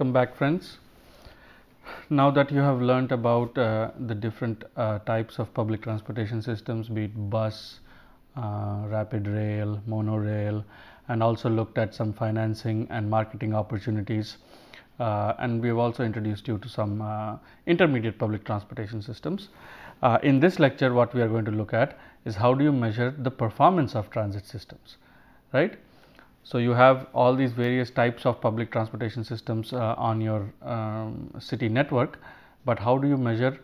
welcome back friends. Now that you have learnt about uh, the different uh, types of public transportation systems be it bus, uh, rapid rail, monorail and also looked at some financing and marketing opportunities uh, and we have also introduced you to some uh, intermediate public transportation systems. Uh, in this lecture what we are going to look at is how do you measure the performance of transit systems right so, you have all these various types of public transportation systems uh, on your um, city network, but how do you measure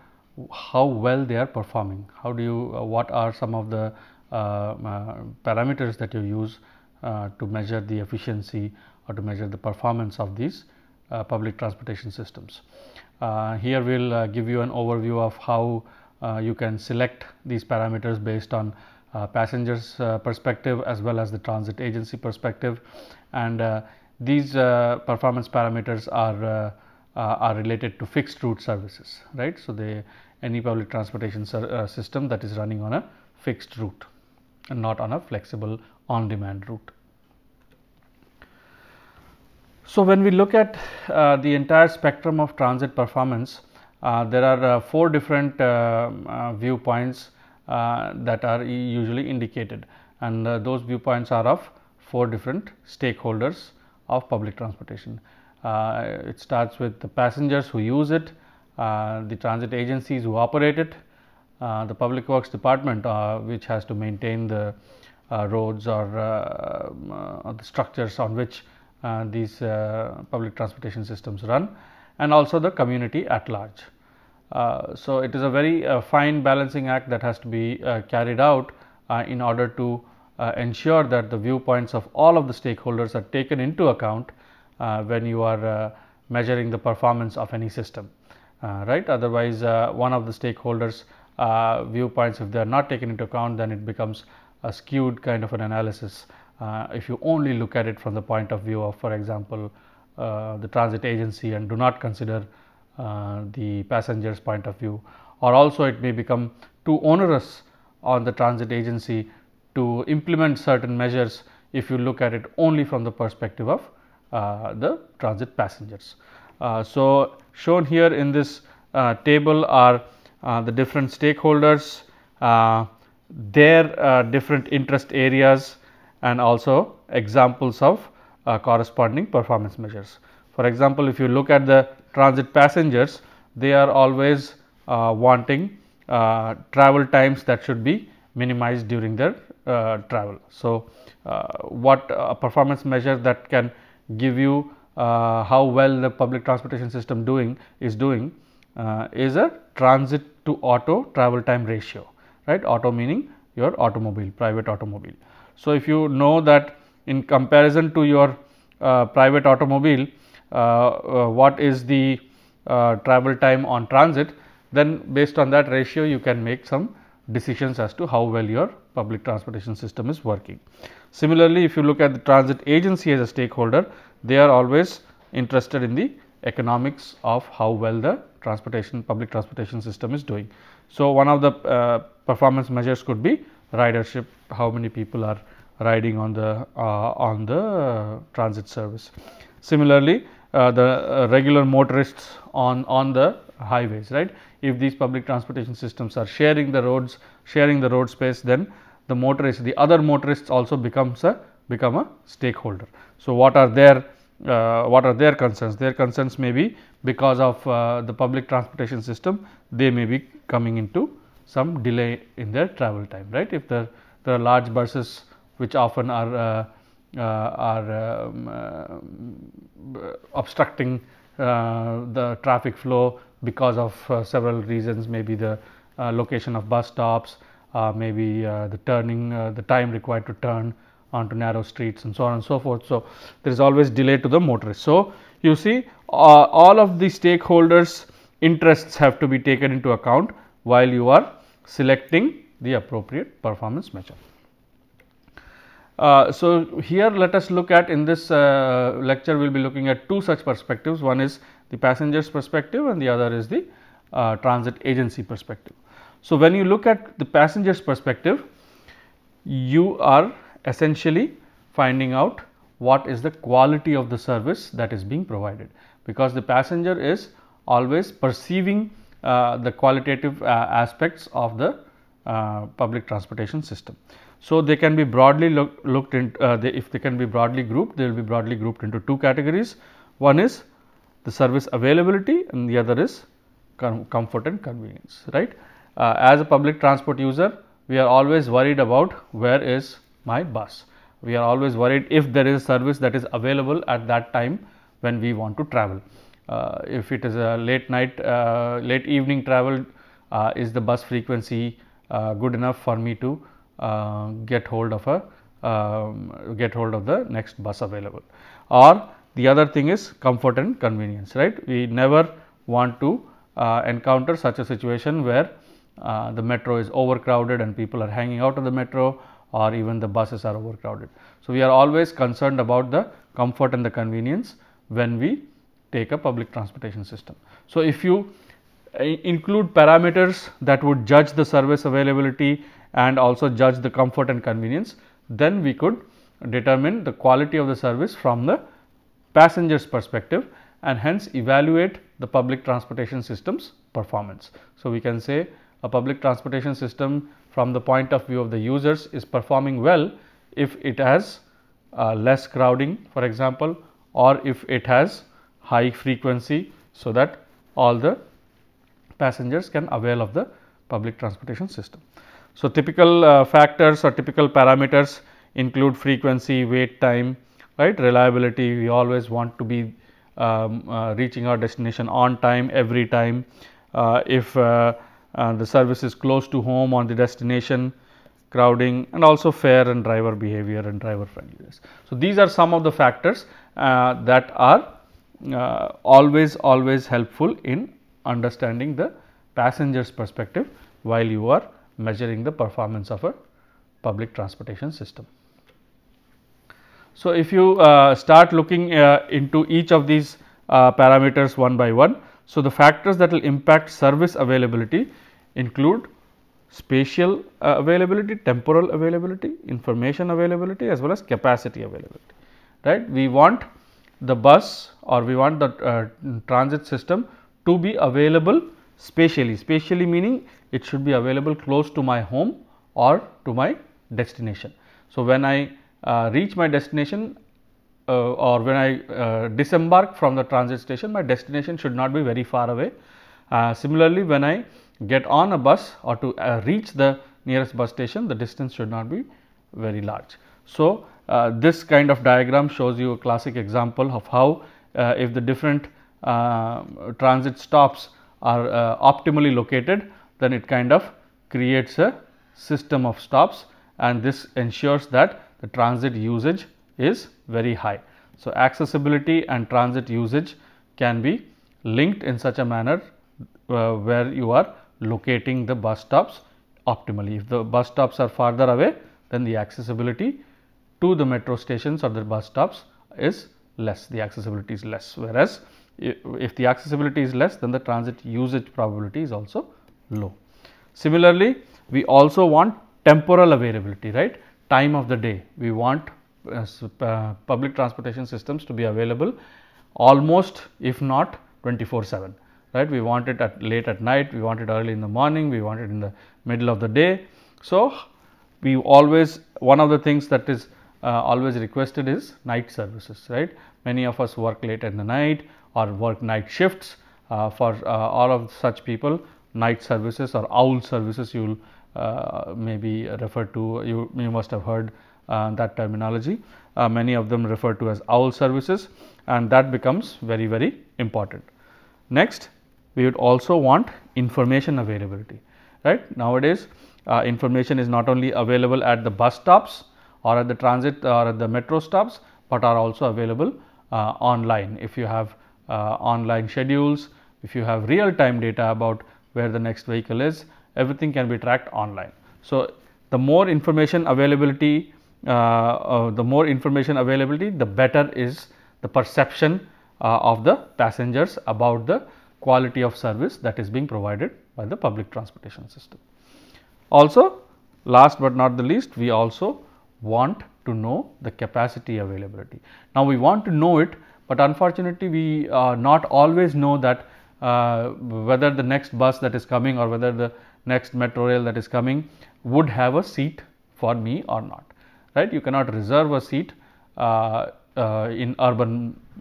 how well they are performing? How do you, uh, what are some of the uh, uh, parameters that you use uh, to measure the efficiency or to measure the performance of these public transportation systems? here we will give you an overview of how you can select these parameters based on uh, passengers uh, perspective as well as the transit agency perspective and uh, these performance parameters are are related to fixed route services right. So, they any public transportation system that is running on a fixed route and not on a flexible on demand route. So, when we look at uh, the entire spectrum of transit performance, uh, there are uh, four different viewpoints uh, that are usually indicated and uh, those viewpoints are of four different stakeholders of public transportation. Uh, it starts with the passengers who use it, the transit agencies who operate it, the public works department which has to maintain the roads or, or, the structures on which these public transportation systems run and also the community at large. Uh, so, it is a very uh, fine balancing act that has to be uh, carried out in order to ensure that the viewpoints of all of the stakeholders are taken into account when you are measuring the performance of any system. right? Otherwise, one of the stakeholders viewpoints if they are not taken into account then it becomes a skewed kind of an analysis uh, if you only look at it from the point of view of for example, uh, the transit agency and do not consider uh, the passenger's point of view or also it may become too onerous on the transit agency to implement certain measures if you look at it only from the perspective of uh, the transit passengers. Uh, so, shown here in this uh, table are uh, the different stakeholders, uh, their different interest areas and also examples of corresponding performance measures. For example, if you look at the transit passengers, they are always uh, wanting uh, travel times that should be minimized during their uh, travel. So, what a performance measure that can give you how well the public transportation system doing is doing is a transit to auto travel time ratio right auto meaning your automobile private automobile. So, if you know that in comparison to your uh, private automobile uh, uh, what is the uh, travel time on transit, then based on that ratio you can make some decisions as to how well your public transportation system is working. Similarly, if you look at the transit agency as a stakeholder, they are always interested in the economics of how well the transportation public transportation system is doing. So, one of the uh, performance measures could be ridership, how many people are riding on the uh, on the uh, transit service. Similarly, uh, the uh, regular motorists on, on the highways, right. If these public transportation systems are sharing the roads, sharing the road space, then the motorists, the other motorists also becomes a become a stakeholder. So, what are their uh, what are their concerns? Their concerns may be because of uh, the public transportation system, they may be coming into some delay in their travel time, right. If there, there are large buses which often are uh, uh, are um, uh, obstructing uh, the traffic flow because of several reasons maybe the location of bus stops, maybe the turning the time required to turn onto narrow streets and so on and so forth. So, there is always delay to the motorist. So, you see all of the stakeholders interests have to be taken into account while you are selecting the appropriate performance measure. Uh, so, here let us look at in this uh, lecture we will be looking at two such perspectives one is the passenger's perspective and the other is the uh, transit agency perspective. So, when you look at the passenger's perspective you are essentially finding out what is the quality of the service that is being provided because the passenger is always perceiving uh, the qualitative uh, aspects of the uh, public transportation system. So, they can be broadly look, looked in uh, they, if they can be broadly grouped they will be broadly grouped into two categories. One is the service availability and the other is com comfort and convenience right. Uh, as a public transport user we are always worried about where is my bus. We are always worried if there is a service that is available at that time when we want to travel. Uh, if it is a late night uh, late evening travel uh, is the bus frequency uh, good enough for me to uh, get hold of a um, get hold of the next bus available or the other thing is comfort and convenience right we never want to uh, encounter such a situation where uh, the metro is overcrowded and people are hanging out of the metro or even the buses are overcrowded. So, we are always concerned about the comfort and the convenience when we take a public transportation system. So, if you uh, include parameters that would judge the service availability, and also judge the comfort and convenience, then we could determine the quality of the service from the passenger's perspective and hence evaluate the public transportation system's performance. So, we can say a public transportation system from the point of view of the users is performing well if it has uh, less crowding for example or if it has high frequency so that all the passengers can avail of the public transportation system. So, typical uh, factors or typical parameters include frequency, wait time, right, reliability, we always want to be um, uh, reaching our destination on time every time. Uh, if uh, uh, the service is close to home on the destination, crowding and also fare and driver behavior and driver friendliness. So, these are some of the factors uh, that are always always helpful in understanding the passenger's perspective while you are measuring the performance of a public transportation system. So, if you uh, start looking uh, into each of these uh, parameters one by one. So, the factors that will impact service availability include spatial uh, availability, temporal availability, information availability as well as capacity availability, right. We want the bus or we want the uh, transit system to be available spatially, spatially meaning it should be available close to my home or to my destination. So, when I uh, reach my destination uh, or when I uh, disembark from the transit station, my destination should not be very far away. Uh, similarly, when I get on a bus or to uh, reach the nearest bus station, the distance should not be very large. So, uh, this kind of diagram shows you a classic example of how if the different transit stops are uh, optimally located then it kind of creates a system of stops and this ensures that the transit usage is very high. So, accessibility and transit usage can be linked in such a manner uh, where you are locating the bus stops optimally. If the bus stops are farther away then the accessibility to the metro stations or the bus stops is less, the accessibility is less whereas if the accessibility is less then the transit usage probability is also low. Similarly, we also want temporal availability right time of the day we want uh, uh, public transportation systems to be available almost if not 24 7 right we want it at late at night we want it early in the morning we want it in the middle of the day. So, we always one of the things that is uh, always requested is night services right many of us work late in the night or work night shifts. Uh, for uh, all of such people, night services or owl services you will uh, maybe referred to you, you must have heard uh, that terminology. Uh, many of them referred to as owl services and that becomes very very important. Next we would also want information availability right nowadays uh, information is not only available at the bus stops or at the transit or at the metro stops, but are also available online if you have uh, online schedules, if you have real time data about where the next vehicle is, everything can be tracked online. So, the more information availability, uh, uh, the more information availability, the better is the perception of the passengers about the quality of service that is being provided by the public transportation system. Also last but not the least we also want to know the capacity availability. Now we want to know it but unfortunately we uh, not always know that uh, whether the next bus that is coming or whether the next metro rail that is coming would have a seat for me or not right you cannot reserve a seat uh, uh in urban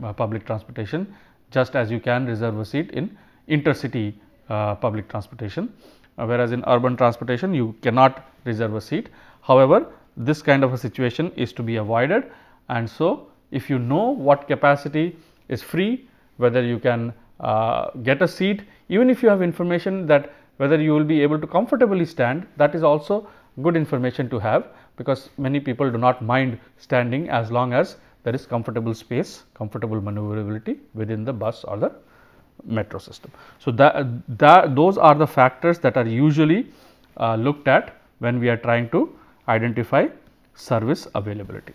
uh, public transportation just as you can reserve a seat in intercity uh, public transportation whereas in urban transportation you cannot reserve a seat however this kind of a situation is to be avoided and so if you know what capacity is free, whether you can uh, get a seat, even if you have information that whether you will be able to comfortably stand that is also good information to have because many people do not mind standing as long as there is comfortable space, comfortable maneuverability within the bus or the metro system. So, that, that those are the factors that are usually uh, looked at when we are trying to identify service availability.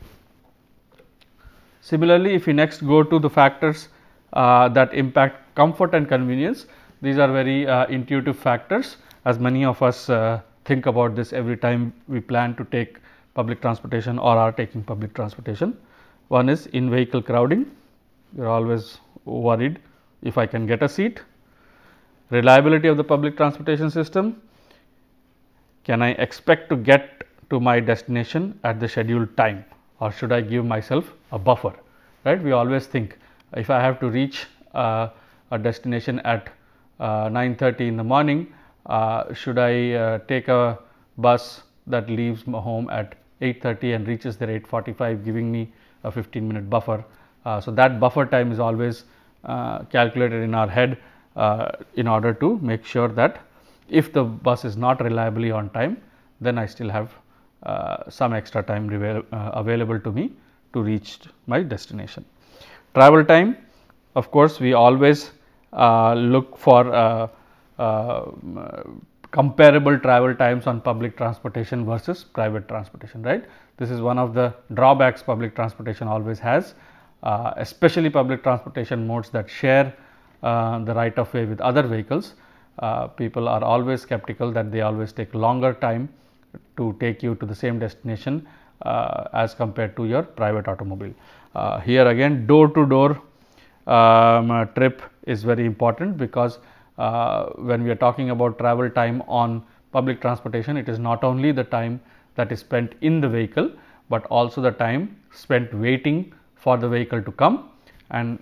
Similarly, if we next go to the factors uh, that impact comfort and convenience, these are very uh, intuitive factors as many of us uh, think about this every time we plan to take public transportation or are taking public transportation. One is in vehicle crowding, you are always worried if I can get a seat, reliability of the public transportation system, can I expect to get to my destination at the scheduled time or should I give myself a buffer, right. We always think if I have to reach uh, a destination at uh, 9.30 in the morning, uh, should I uh, take a bus that leaves my home at 8.30 and reaches there 8.45 giving me a 15 minute buffer. Uh, so, that buffer time is always uh, calculated in our head in order to make sure that if the bus is not reliably on time, then I still have uh, some extra time uh, available to me to reach my destination. Travel time of course, we always uh, look for comparable travel times on public transportation versus private transportation right. This is one of the drawbacks public transportation always has uh, especially public transportation modes that share uh, the right of way with other vehicles. Uh, people are always skeptical that they always take longer time to take you to the same destination uh, as compared to your private automobile. Uh, here again door to door um, trip is very important because uh, when we are talking about travel time on public transportation it is not only the time that is spent in the vehicle, but also the time spent waiting for the vehicle to come and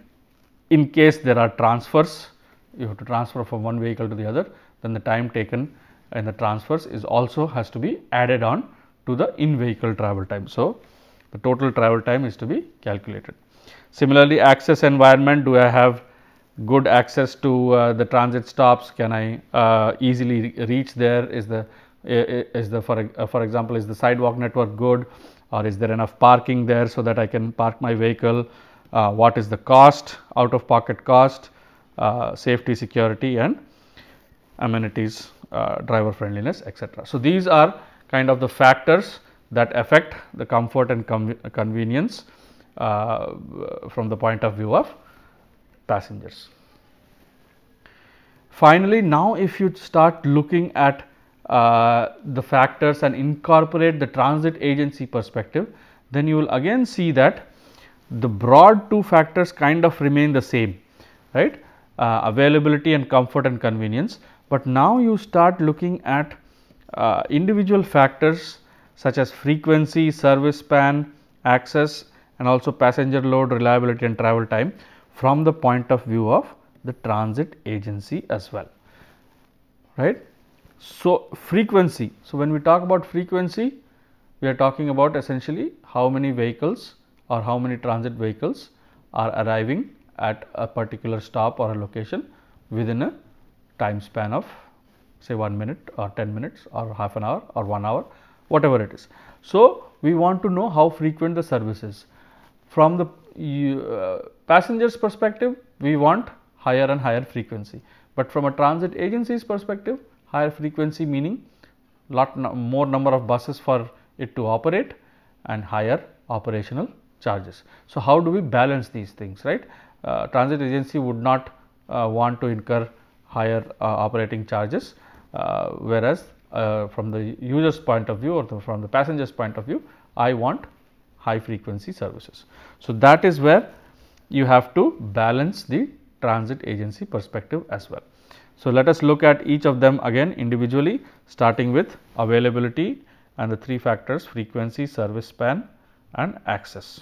in case there are transfers you have to transfer from one vehicle to the other then the time taken and the transfers is also has to be added on to the in vehicle travel time. So, the total travel time is to be calculated. Similarly, access environment do I have good access to uh, the transit stops can I uh, easily reach there is the is the for, uh, for example is the sidewalk network good or is there enough parking there so that I can park my vehicle uh, what is the cost out of pocket cost uh, safety security and amenities uh, driver friendliness etc. So, these are kind of the factors that affect the comfort and convenience uh, from the point of view of passengers. Finally, now if you start looking at uh, the factors and incorporate the transit agency perspective, then you will again see that the broad two factors kind of remain the same, right? Uh, availability and comfort and convenience, but now you start looking at uh, individual factors such as frequency, service span, access and also passenger load, reliability and travel time from the point of view of the transit agency as well, right. So, frequency. So, when we talk about frequency, we are talking about essentially how many vehicles or how many transit vehicles are arriving at a particular stop or a location within a time span of say 1 minute or 10 minutes or half an hour or 1 hour whatever it is. So, we want to know how frequent the service is. From the uh, passenger's perspective we want higher and higher frequency, but from a transit agency's perspective higher frequency meaning lot no, more number of buses for it to operate and higher operational charges. So, how do we balance these things right? Uh, transit agency would not uh, want to incur higher uh, operating charges uh, whereas uh, from the user's point of view or the, from the passenger's point of view I want high frequency services. So, that is where you have to balance the transit agency perspective as well. So, let us look at each of them again individually starting with availability and the three factors frequency, service span and access.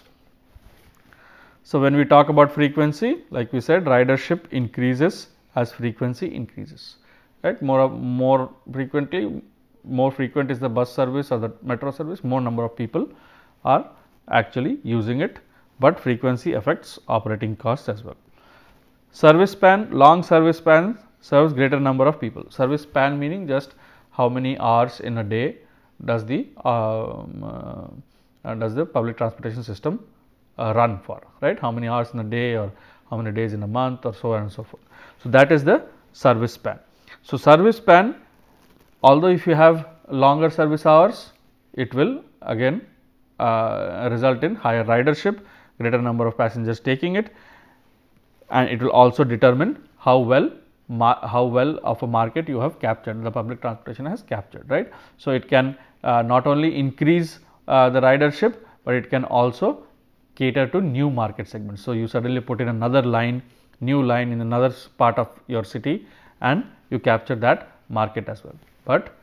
So, when we talk about frequency like we said ridership increases as frequency increases right more more frequently more frequent is the bus service or the metro service more number of people are actually using it, but frequency affects operating costs as well. Service span long service span serves greater number of people service span meaning just how many hours in a day does the um, uh, does the public transportation system uh, run for right how many hours in a day or how many days in a month or so on and so forth. So, that is the service span. So, service span although if you have longer service hours it will again uh, result in higher ridership, greater number of passengers taking it and it will also determine how well how well of a market you have captured the public transportation has captured right. So, it can uh, not only increase uh, the ridership, but it can also cater to new market segments. So, you suddenly put in another line, new line in another part of your city and you capture that market as well. But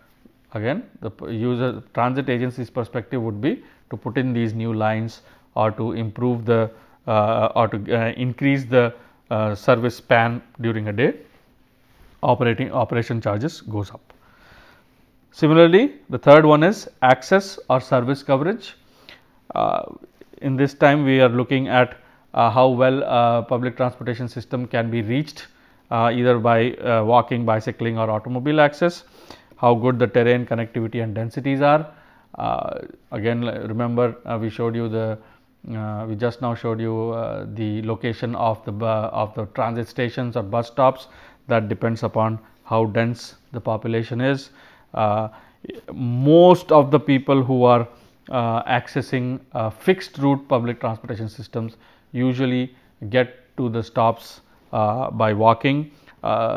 again the user transit agency's perspective would be to put in these new lines or to improve the uh, or to uh, increase the uh, service span during a day operating operation charges goes up. Similarly, the third one is access or service coverage. Uh, in this time we are looking at uh, how well uh, public transportation system can be reached uh, either by uh, walking, bicycling or automobile access, how good the terrain connectivity and densities are. Uh, again remember we showed you the we just now showed you the location of the of the transit stations or bus stops that depends upon how dense the population is. most of the people who are uh, accessing uh, fixed route public transportation systems usually get to the stops uh, by walking.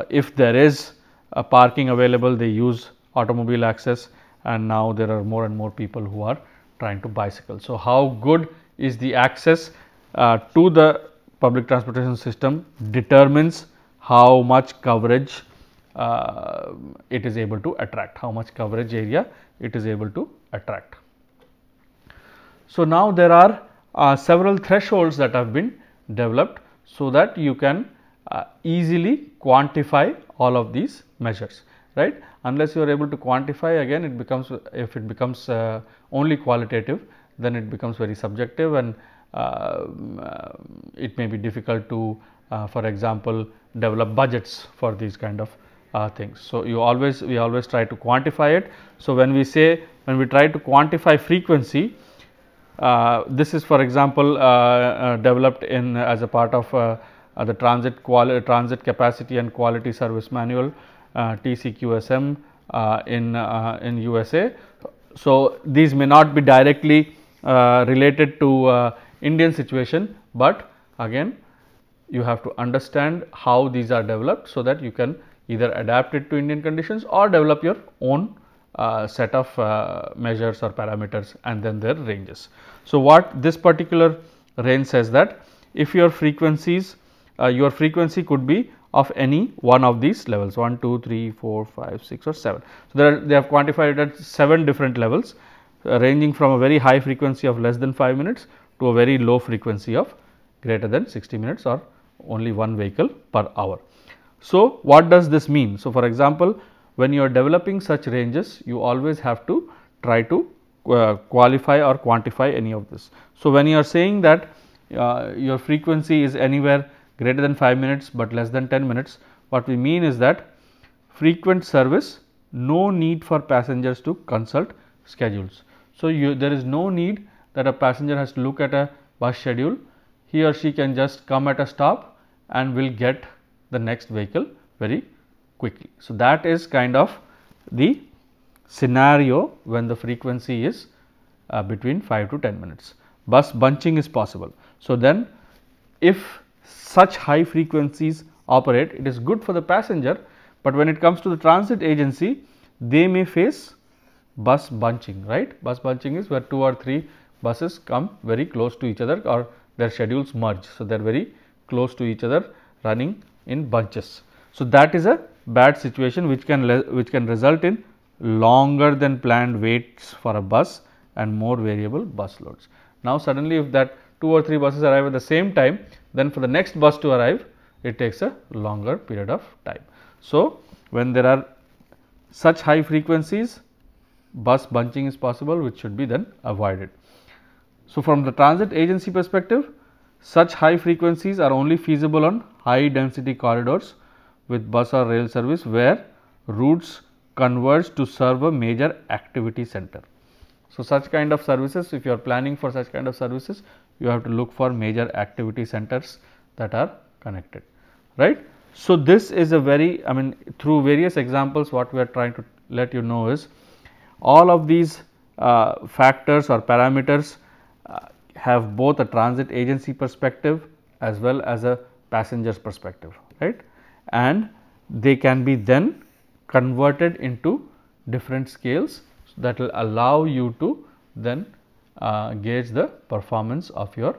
if there is a parking available they use automobile access and now there are more and more people who are trying to bicycle. So, how good is the access uh, to the public transportation system determines how much coverage uh, it is able to attract, how much coverage area it is able to attract. So, now there are uh, several thresholds that have been developed so that you can uh, easily quantify all of these measures right unless you are able to quantify again it becomes if it becomes uh, only qualitative then it becomes very subjective and uh, mm, uh, it may be difficult to uh, for example develop budgets for these kind of things. So, you always we always try to quantify it. So, when we say when we try to quantify frequency uh, this is for example, uh, uh, developed in as a part of uh, the transit quality transit capacity and quality service manual TCQSM in in USA. So, these may not be directly related to Indian situation, but again you have to understand how these are developed so that you can either adapt it to Indian conditions or develop your own uh, set of uh, measures or parameters and then their ranges. So, what this particular range says that if your frequencies uh, your frequency could be of any one of these levels 1, 2, 3, 4, 5, 6 or 7. So, are, they have quantified it at 7 different levels uh, ranging from a very high frequency of less than 5 minutes to a very low frequency of greater than 60 minutes or only one vehicle per hour. So, what does this mean? So, for example, when you are developing such ranges you always have to try to uh, qualify or quantify any of this. So, when you are saying that uh, your frequency is anywhere greater than 5 minutes, but less than 10 minutes, what we mean is that frequent service no need for passengers to consult schedules. So, you, there is no need that a passenger has to look at a bus schedule, he or she can just come at a stop and will get the next vehicle very quickly. So, that is kind of the scenario when the frequency is uh, between 5 to 10 minutes. Bus bunching is possible. So, then if such high frequencies operate, it is good for the passenger, but when it comes to the transit agency, they may face bus bunching, right. Bus bunching is where 2 or 3 buses come very close to each other or their schedules merge. So, they are very close to each other running in bunches. So, that is a bad situation which can which can result in longer than planned waits for a bus and more variable bus loads. Now, suddenly if that two or three buses arrive at the same time, then for the next bus to arrive it takes a longer period of time. So, when there are such high frequencies bus bunching is possible which should be then avoided. So, from the transit agency perspective such high frequencies are only feasible on high density corridors with bus or rail service where routes converge to serve a major activity center. So, such kind of services if you are planning for such kind of services you have to look for major activity centers that are connected right. So, this is a very I mean through various examples what we are trying to let you know is all of these uh, factors or parameters uh, have both a transit agency perspective as well as a passenger's perspective right and they can be then converted into different scales so that will allow you to then uh, gauge the performance of your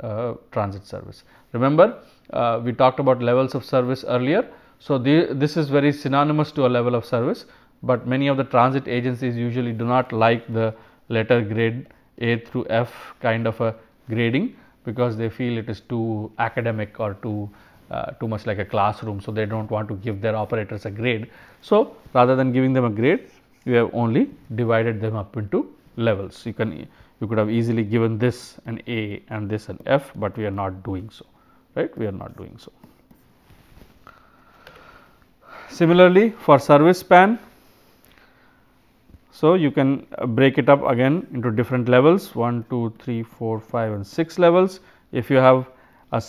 uh, transit service. Remember uh, we talked about levels of service earlier. So, the, this is very synonymous to a level of service, but many of the transit agencies usually do not like the letter grade A through F kind of a grading because they feel it is too academic or too uh, too much like a classroom. So, they do not want to give their operators a grade. So, rather than giving them a grade, you have only divided them up into levels. You can you could have easily given this an A and this an F, but we are not doing so, right? We are not doing so. Similarly, for service span, so you can uh, break it up again into different levels 1, 2, 3, 4, 5 and 6 levels. If you have a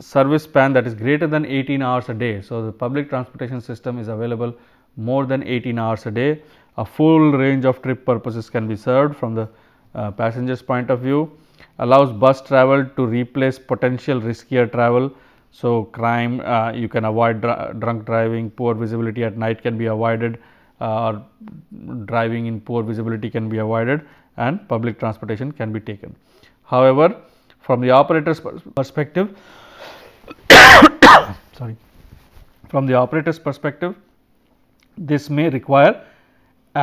service span that is greater than 18 hours a day. So, the public transportation system is available more than 18 hours a day. A full range of trip purposes can be served from the uh, passenger's point of view. Allows bus travel to replace potential riskier travel. So, crime uh, you can avoid dr drunk driving, poor visibility at night can be avoided uh, or driving in poor visibility can be avoided and public transportation can be taken. However, from the operator's perspective sorry from the operator's perspective this may require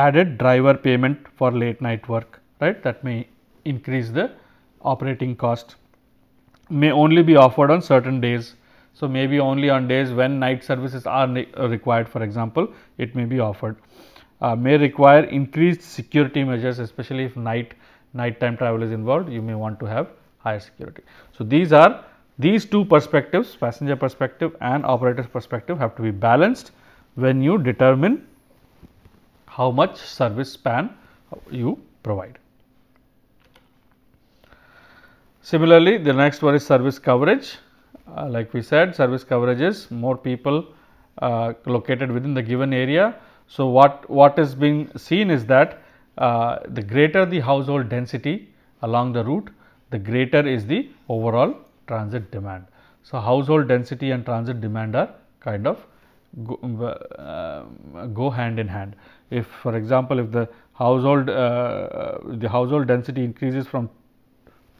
added driver payment for late night work right that may increase the operating cost may only be offered on certain days so maybe only on days when night services are required for example it may be offered uh, may require increased security measures especially if night nighttime travel is involved you may want to have higher security. So, these are these two perspectives passenger perspective and operator's perspective have to be balanced when you determine how much service span you provide. Similarly, the next one is service coverage. Uh, like we said service coverage is more people uh, located within the given area. So, what, what is being seen is that uh, the greater the household density along the route, the greater is the overall transit demand. So, household density and transit demand are kind of go, uh, go hand in hand. If for example, if the household uh, uh the household density increases from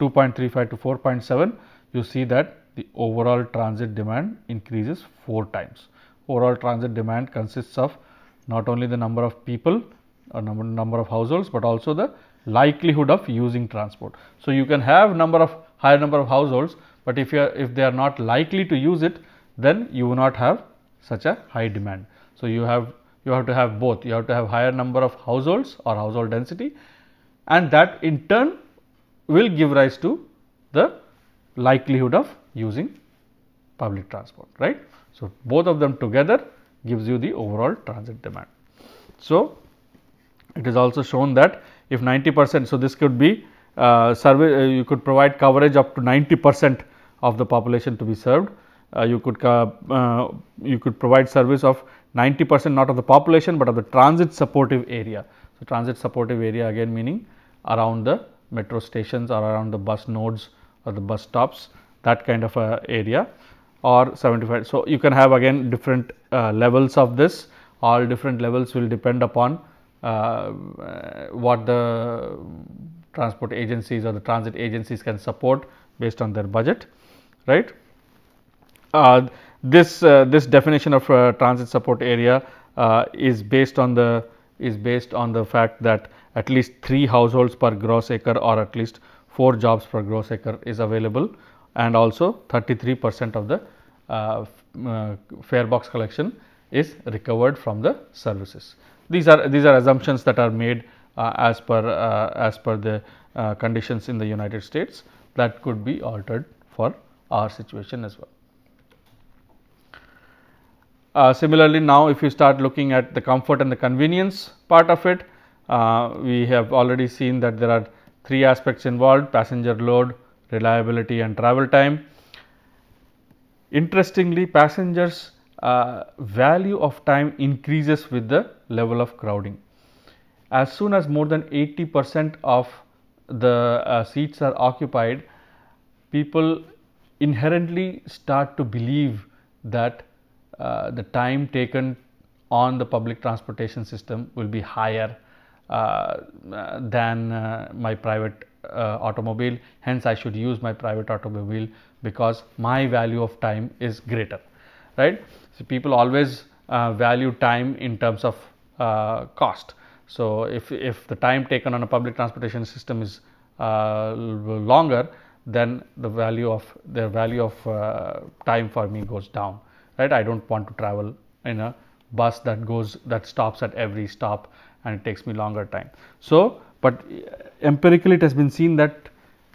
2.35 to 4.7, you see that the overall transit demand increases 4 times. Overall transit demand consists of not only the number of people or uh, number, number of households, but also the likelihood of using transport. So, you can have number of higher number of households, but if you are, if they are not likely to use it, then you will not have such a high demand. So, you have you have to have both you have to have higher number of households or household density and that in turn will give rise to the likelihood of using public transport right. So, both of them together gives you the overall transit demand. So, it is also shown that if 90 percent. So, this could be uh, survey, uh, you could provide coverage up to 90 percent of the population to be served. Uh, you could uh, uh, you could provide service of 90 percent not of the population, but of the transit supportive area. So, transit supportive area again meaning around the metro stations or around the bus nodes or the bus stops that kind of a uh, area or 75. So, you can have again different levels of this all different levels will depend upon uh, what the transport agencies or the transit agencies can support based on their budget right. Uh, this uh, this definition of transit support area is based on the is based on the fact that at least 3 households per gross acre or at least 4 jobs per gross acre is available and also 33 percent of the uh, uh, fare box collection is recovered from the services. These are these are assumptions that are made uh, as per uh, as per the uh, conditions in the United States that could be altered for our situation as well. Uh, similarly, now if you start looking at the comfort and the convenience part of it, uh, we have already seen that there are three aspects involved passenger load, reliability and travel time. Interestingly, passengers uh, value of time increases with the level of crowding. As soon as more than 80 percent of the uh, seats are occupied, people inherently start to believe that uh, the time taken on the public transportation system will be higher uh, than uh, my private uh, automobile. Hence, I should use my private automobile because my value of time is greater, right. So, people always uh, value time in terms of uh, cost. So, if, if the time taken on a public transportation system is uh, longer, then the value of the value of uh, time for me goes down, right? I don't want to travel in a bus that goes that stops at every stop and it takes me longer time. So, but empirically it has been seen that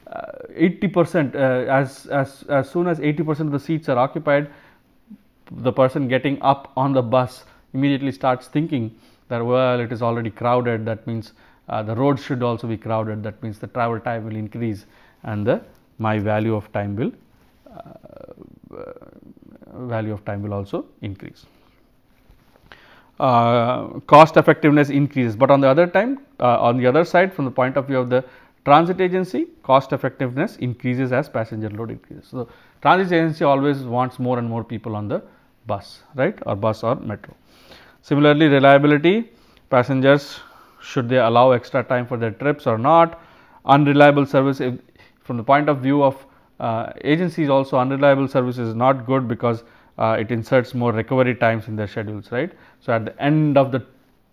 uh, 80 percent uh, as, as as soon as 80 percent of the seats are occupied, the person getting up on the bus immediately starts thinking that well it is already crowded that means uh, the road should also be crowded that means the travel time will increase and the my value of time will uh, value of time will also increase. Uh, cost effectiveness increases, but on the other time uh, on the other side from the point of view of the transit agency cost effectiveness increases as passenger load increases. So, transit agency always wants more and more people on the bus right or bus or metro. Similarly, reliability passengers should they allow extra time for their trips or not, unreliable service if, from the point of view of uh, agencies also unreliable service is not good because uh, it inserts more recovery times in their schedules right. So, at the end of the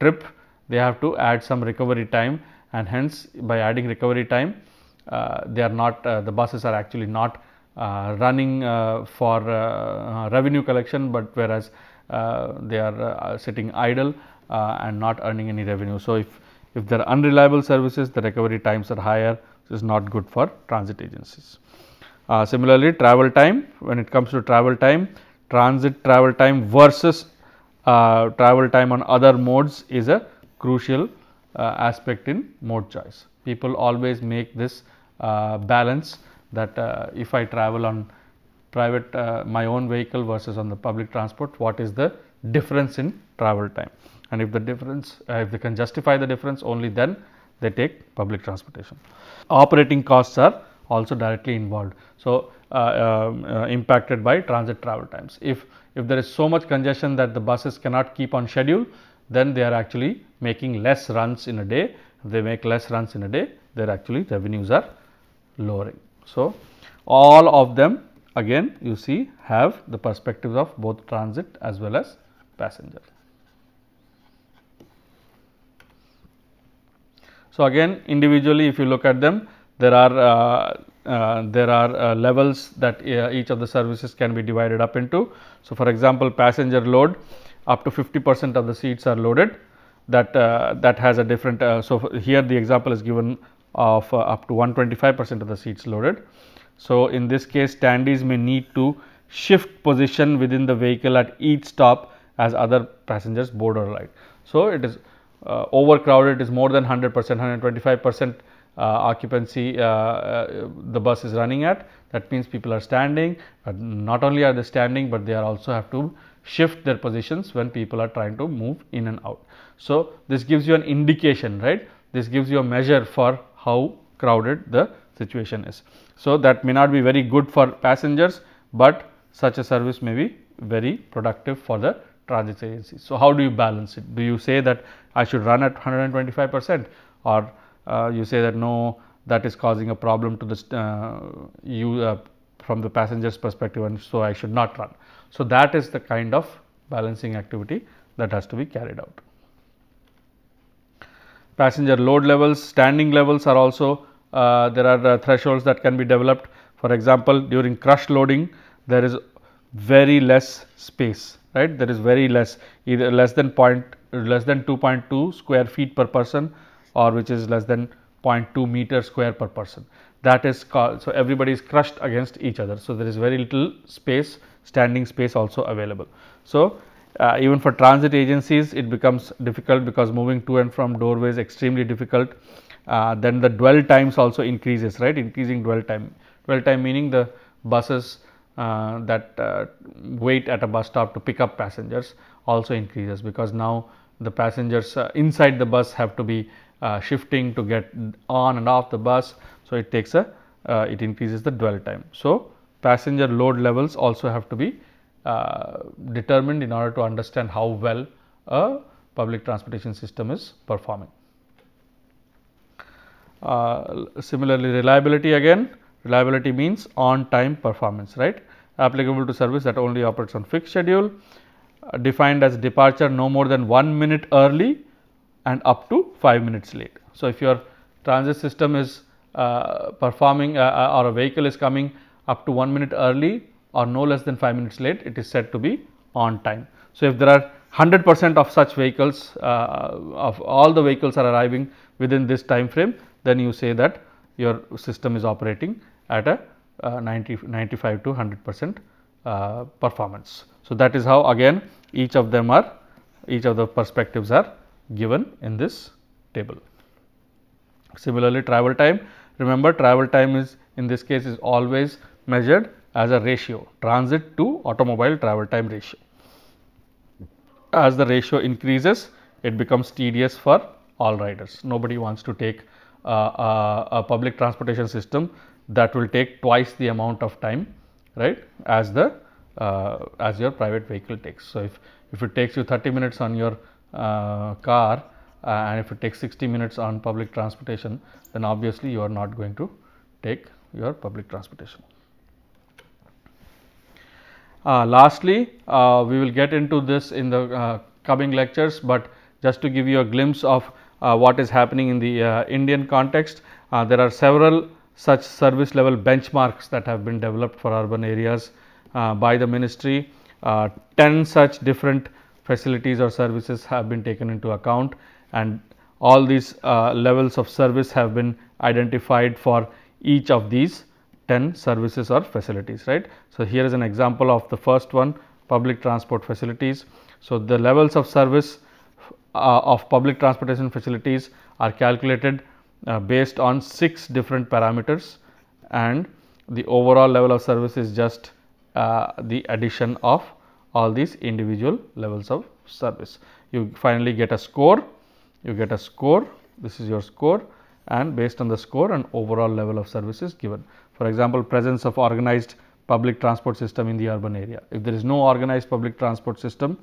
trip they have to add some recovery time and hence by adding recovery time uh, they are not uh, the buses are actually not uh, running uh, for uh, revenue collection, but whereas they are sitting idle and not earning any revenue. So, if, if they are unreliable services, the recovery times are higher, This is not good for transit agencies. Uh, similarly, travel time when it comes to travel time, transit travel time versus uh, travel time on other modes is a crucial uh, aspect in mode choice. People always make this balance that uh, if I travel on private uh, my own vehicle versus on the public transport what is the difference in travel time and if the difference uh, if they can justify the difference only then they take public transportation. Operating costs are also directly involved. So, uh, um, uh, impacted by transit travel times. If, if there is so much congestion that the buses cannot keep on schedule then they are actually making less runs in a day. If they make less runs in a day their actually revenues are lowering. So, all of them again you see have the perspectives of both transit as well as passenger. So, again individually if you look at them there are uh, uh, there are uh, levels that uh, each of the services can be divided up into. So, for example, passenger load up to 50 percent of the seats are loaded that uh, that has a different. Uh, so, here the example is given of uh, up to 125 percent of the seats loaded. So, in this case standees may need to shift position within the vehicle at each stop as other passengers board or alight. So, it is uh, overcrowded it is more than 100 percent 125 percent uh, occupancy uh, uh, the bus is running at that means people are standing but not only are they standing but they are also have to shift their positions when people are trying to move in and out. So, this gives you an indication right this gives you a measure for how crowded the situation is. So, that may not be very good for passengers, but such a service may be very productive for the transit agency. So, how do you balance it? Do you say that I should run at 125 percent or uh, you say that no that is causing a problem to the uh, you uh, from the passenger's perspective and so I should not run. So, that is the kind of balancing activity that has to be carried out passenger load levels, standing levels are also uh, there are uh, thresholds that can be developed. For example, during crush loading there is very less space right there is very less either less than point less than 2.2 square feet per person or which is less than 0.2 meter square per person that is called so everybody is crushed against each other so there is very little space standing space also available so uh, even for transit agencies, it becomes difficult because moving to and from doorways extremely difficult. Uh, then the dwell times also increases, right? Increasing dwell time. Dwell time meaning the buses uh, that uh, wait at a bus stop to pick up passengers also increases because now the passengers uh, inside the bus have to be uh, shifting to get on and off the bus. So, it takes a it increases the dwell time. So, passenger load levels also have to be uh, determined in order to understand how well a public transportation system is performing. Uh, similarly, reliability again reliability means on time performance right applicable to service that only operates on fixed schedule uh, defined as departure no more than 1 minute early and up to 5 minutes late. So, if your transit system is uh, performing uh, or a vehicle is coming up to 1 minute early or no less than 5 minutes late it is said to be on time. So, if there are 100 percent of such vehicles uh, of all the vehicles are arriving within this time frame then you say that your system is operating at a uh, 90, 95 to 100 percent uh, performance. So, that is how again each of them are each of the perspectives are given in this table. Similarly, travel time remember travel time is in this case is always measured as a ratio transit to automobile travel time ratio. As the ratio increases it becomes tedious for all riders. Nobody wants to take uh, a, a public transportation system that will take twice the amount of time right as the uh, as your private vehicle takes. So, if, if it takes you 30 minutes on your uh, car uh, and if it takes 60 minutes on public transportation then obviously you are not going to take your public transportation. Uh, lastly, uh, we will get into this in the uh, coming lectures, but just to give you a glimpse of what is happening in the Indian context, there are several such service level benchmarks that have been developed for urban areas by the ministry. 10 such different facilities or services have been taken into account and all these uh, levels of service have been identified for each of these 10 services or facilities right. So, here is an example of the first one public transport facilities. So, the levels of service uh, of public transportation facilities are calculated uh, based on 6 different parameters and the overall level of service is just uh, the addition of all these individual levels of service. You finally get a score, you get a score, this is your score and based on the score and overall level of service is given. For example, presence of organized public transport system in the urban area. If there is no organized public transport system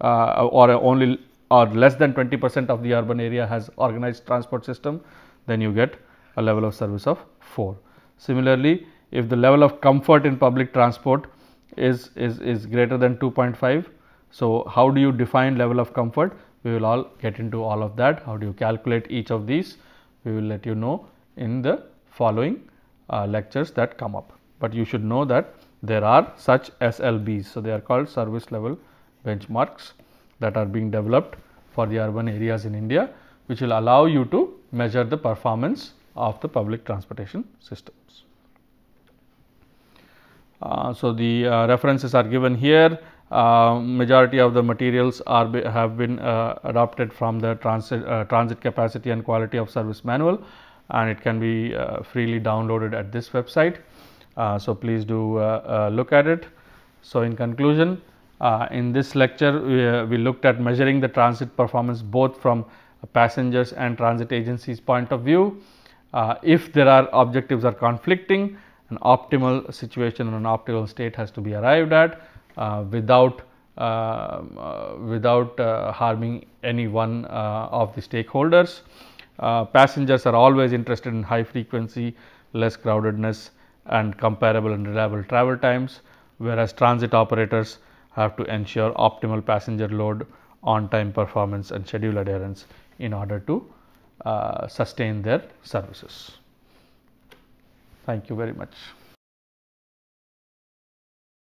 uh, or only or less than 20 percent of the urban area has organized transport system, then you get a level of service of 4. Similarly, if the level of comfort in public transport is, is, is greater than 2.5, so how do you define level of comfort? We will all get into all of that. How do you calculate each of these? We will let you know in the following uh, lectures that come up, but you should know that there are such SLBs. So, they are called service level benchmarks that are being developed for the urban areas in India, which will allow you to measure the performance of the public transportation systems. Uh, so, the uh, references are given here. Uh, majority of the materials are be, have been uh, adopted from the transit, uh, transit capacity and quality of service manual and it can be uh, freely downloaded at this website. Uh, so, please do uh, look at it. So, in conclusion, in this lecture, we, we looked at measuring the transit performance both from passengers and transit agencies point of view. Uh, if there are objectives are conflicting an optimal situation and an optimal state has to be arrived at uh, without uh, without harming any one of the stakeholders. Uh, passengers are always interested in high frequency, less crowdedness and comparable and reliable travel times, whereas transit operators have to ensure optimal passenger load, on time performance and schedule adherence in order to uh, sustain their services. Thank you very much.